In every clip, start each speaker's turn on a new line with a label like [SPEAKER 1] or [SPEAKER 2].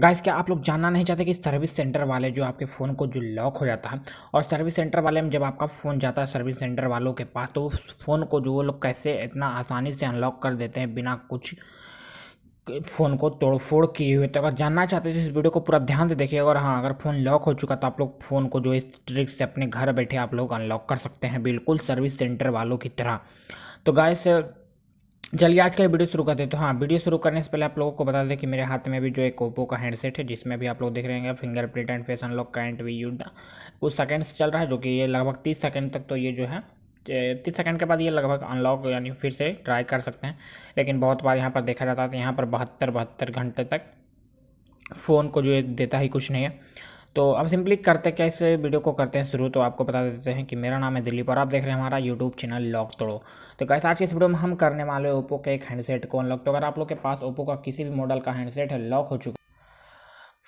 [SPEAKER 1] guys क्या आप लोग जानना नहीं चाहते कि सर्विस सेंटर वाले जो आपके फ़ोन को जो लॉक हो जाता है और सर्विस सेंटर वाले में जब आपका फ़ोन जाता है सर्विस सेंटर वालों के पास तो उस फ़ोन को जो वो लोग कैसे इतना आसानी से अनलॉक कर देते हैं बिना कुछ फ़ोन को तोड़फोड़ किए हुए तो अगर जानना चाहते हैं तो इस वीडियो को पूरा ध्यान से देखिए और हाँ अगर फ़ोन लॉक हो चुका तो आप लोग फ़ोन को जो इस ट्रिक से अपने घर बैठे आप लोग अनलॉक कर सकते हैं बिल्कुल सर्विस सेंटर वालों की तरह तो गाइस चलिए आज का ये वीडियो शुरू करते हैं तो हाँ वीडियो शुरू करने से पहले आप लोगों को बता दें कि मेरे हाथ में भी जो एक ओप्पो का हैंडसेट है जिसमें भी आप लोग देख रहे हैं finger print and face unlock current we used कुछ सेकंड्स चल रहा है जो कि ये लगभग तीस सेकंड तक तो ये जो है तीस सेकंड के बाद ये लगभग अनलॉक यानी फिर से ट्राई कर सकते हैं लेकिन बहुत बार यहाँ पर देखा जाता है यहाँ पर बहत्तर बहत्तर घंटे तक फ़ोन को जो देता ही कुछ नहीं है तो अब सिंपली करते क्या इस वीडियो को करते हैं शुरू तो आपको बता देते हैं कि मेरा नाम है दिलीप और आप देख रहे हैं हमारा यूट्यूब चैनल लॉक तोड़ो तो कैसे आज के इस वीडियो में हम करने वाले ओप्पो के एक हैंडसेट को अनलॉक तो अगर आप लोग के पास ओप्पो का किसी भी मॉडल का हैंडसेट है लॉक हो चुका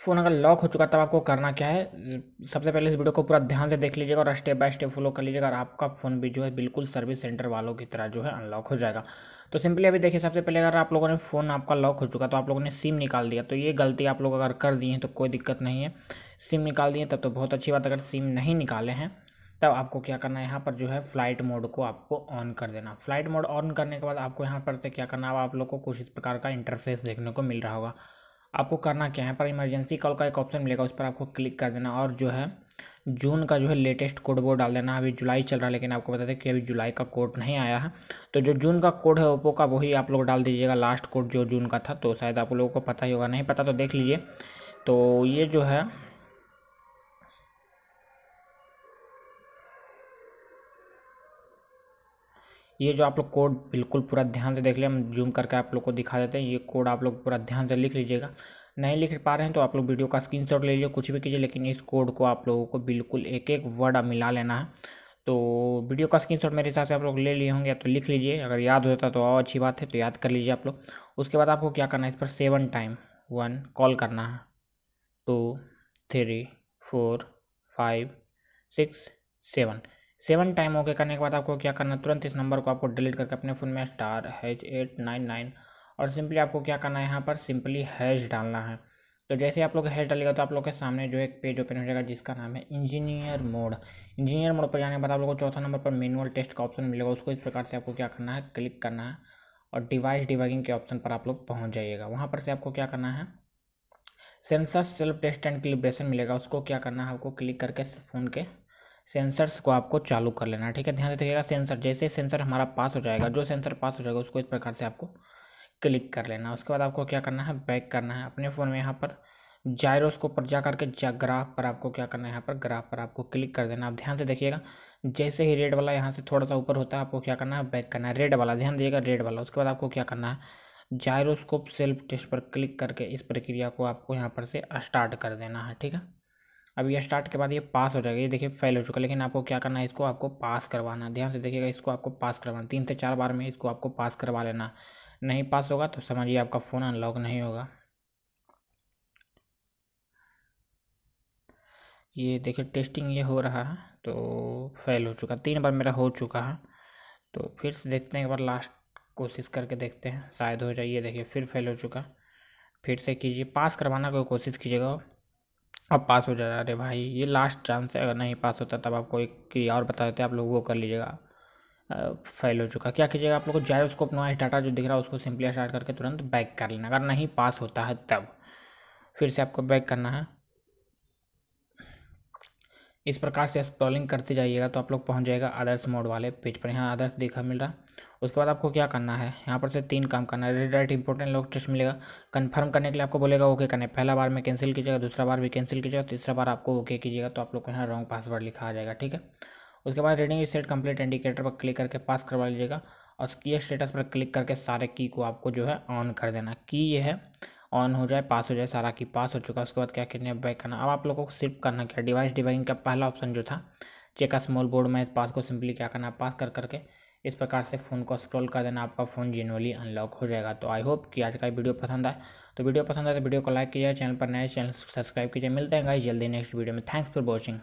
[SPEAKER 1] फ़ोन अगर लॉक हो चुका तब आपको करना क्या है सबसे पहले इस वीडियो को पूरा ध्यान से देख लीजिएगा और स्टेप बाय स्टेप फॉलो कर लीजिएगा और आपका फ़ोन भी जो है बिल्कुल सर्विस सेंटर वालों की तरह जो है अनलॉक हो जाएगा तो सिंपली अभी देखिए सबसे पहले अगर आप लोगों ने फ़ोन आपका लॉक हो चुका तो आप लोगों ने सिम निकाल दिया तो ये गलती आप लोग अगर कर दिए हैं तो कोई दिक्कत नहीं है सिम निकाल दिए तब तो बहुत अच्छी बात अगर सिम नहीं निकाले हैं तब आपको क्या करना है यहाँ पर जो है फ्लाइट मोड को आपको ऑन कर देना फ्लाइट मोड ऑन करने के बाद आपको यहाँ पर से क्या करना है आप लोग को कुछ इस प्रकार का इंटरफेस देखने को मिल रहा होगा आपको करना क्या है पर इमरजेंसी कॉल का एक ऑप्शन मिलेगा उस पर आपको क्लिक कर देना और जो है जून का जो है लेटेस्ट कोड वो डाल देना अभी जुलाई चल रहा है लेकिन आपको बता दें कि अभी जुलाई का कोड नहीं आया है तो जो जून का कोड है ओप्पो का वही आप लोग डाल दीजिएगा लास्ट कोड जो जून का था तो शायद आप लोगों को पता ही होगा नहीं पता तो देख लीजिए तो ये जो है ये जो आप लोग कोड बिल्कुल पूरा ध्यान से देख लें हम जूम करके आप लोग को दिखा देते हैं ये कोड आप लोग पूरा ध्यान से लिख लीजिएगा नहीं लिख पा रहे हैं तो आप लोग वीडियो का स्क्रीन शॉट ले लीजिए कुछ भी कीजिए लेकिन इस कोड को आप लोगों को बिल्कुल एक एक वर्ड मिला लेना है तो वीडियो का स्क्रीन शॉट मेरे हिसाब से आप लोग ले लिए होंगे तो लिख लीजिए अगर याद होता तो और अच्छी बात है तो याद कर लीजिए आप लोग उसके बाद आपको क्या करना है इस पर सेवन टाइम वन कॉल करना है two three four five six seven seven time okay करने के बाद आपको क्या करना है तुरंत इस नंबर को आपको डिलीट करके अपने फ़ोन में star hash eight nine nine और सिंपली आपको क्या करना है यहाँ पर सिंपली हैश डालना है तो जैसे आप लोग हैश डालेगा तो आप लोग के सामने जो एक पेज ओपन हो जाएगा जिसका नाम है इंजीनियर मोड इंजीनियर मोड पर जाने के बाद आप लोग को चौथा नंबर पर मेनुअल टेस्ट का ऑप्शन मिलेगा उसको इस प्रकार से आपको क्या करना है क्लिक करना है और डिवाइस डिवाइंग के ऑप्शन पर आप लोग पहुँच जाइएगा वहाँ पर से आपको क्या करना है sensor self test and calibration मिलेगा उसको क्या करना है आपको क्लिक करके फ़ोन के सेंसर्स को आपको चालू कर लेना ठीक है ध्यान रखिएगा सेंसर जैसे सेंसर हमारा पास हो जाएगा जो सेंसर पास हो जाएगा उसको इस प्रकार से आपको क्लिक कर लेना उसके बाद आपको क्या करना है बैक करना है अपने फ़ोन में यहाँ पर जायरोस्कोप पर जा करके जा ग्राफ पर आपको क्या करना है यहाँ पर ग्राफ पर आपको क्लिक कर देना आप ध्यान से देखिएगा जैसे ही रेड वाला यहाँ से थोड़ा सा ऊपर होता है आपको क्या करना है बैक करना है रेड वाला ध्यान दीजिएगा रेड वाला उसके बाद आपको क्या करना है जायरोस्कोप सेल्फ टेस्ट पर क्लिक करके इस प्रक्रिया को आपको यहाँ पर से स्टार्ट कर देना है ठीक है अब ये स्टार्ट के बाद ये पास हो जाएगा ये देखिए फेल हो चुका लेकिन आपको क्या करना है इसको आपको पास करवाना ध्यान से देखिएगा इसको आपको पास करवाना तीन से चार बार में इसको आपको पास करवा लेना नहीं पास होगा तो समझिए आपका फ़ोन अनलॉक नहीं होगा ये देखिए टेस्टिंग ये हो रहा है तो फेल हो चुका तीन बार मेरा हो चुका है तो फिर से देखते हैं एक बार लास्ट कोशिश करके देखते हैं शायद हो जाइए देखिए फिर फेल हो चुका फिर से कीजिए पास करवाना कोई कोशिश कीजिएगा अब पास हो जा रहा अरे भाई ये लास्ट चांस है अगर नहीं पास होता तब आपको एक और बता देते आप लोग वो कर लीजिएगा फेल हो चुका क्या कीजिएगा आप लोग को जाए उसको अपना डाटा जो दिख रहा है उसको सिंपली स्टार्ट करके तुरंत बैक कर लेना अगर नहीं पास होता है तब फिर से आपको बैक करना है इस प्रकार से स्क्रॉलिंग करते जाइएगा तो आप लोग पहुंच जाएगा अदर्स मोड वाले पेज पर यहाँ अदर्स देखा मिल रहा उसके बाद आपको क्या करना है यहाँ पर से तीन काम करना है रेड इंपॉर्टेंट लोग टेस्ट मिलेगा कन्फर्म करने के लिए आपको बोलेगा ओके करने पहला बार में कैंसिल कीजिएगा दूसरा बार भी कैंसिल कीजिएगा तीसरा बार आपको ओके कीजिएगा तो आप लोग को यहाँ रॉन्ग पासवर्ड लिखा आ जाएगा ठीक है उसके बाद रीडिंग सेट कंप्लीट इंडिकेटर पर क्लिक करके पास करवा लीजिएगा और की स्टेटस पर क्लिक करके सारे की को आपको जो है ऑन कर देना की ये है ऑन हो जाए पास हो जाए सारा की पास हो चुका उसके बाद क्या करना है बैक करना अब आप लोगों को सिर्फ करना क्या डिवाइस डिवाइसिंग का पहला ऑप्शन जो था चेक का स्मॉल बोर्ड में पास को सिंपली क्या करना पास कर करके इस प्रकार से फ़ोन को स्क्रॉल कर देना आपका फ़ोन जेनुअली अनलॉक हो जाएगा तो आई होप कि आज का वीडियो पसंद आए तो वीडियो पसंद आए तो वीडियो को लाइक कीजिए चैनल पर नए चैनल सब्सक्राइब कीजिए मिलते हैं गाइस जल्दी नेक्स्ट वीडियो में थैंक्स फॉर वॉचिंग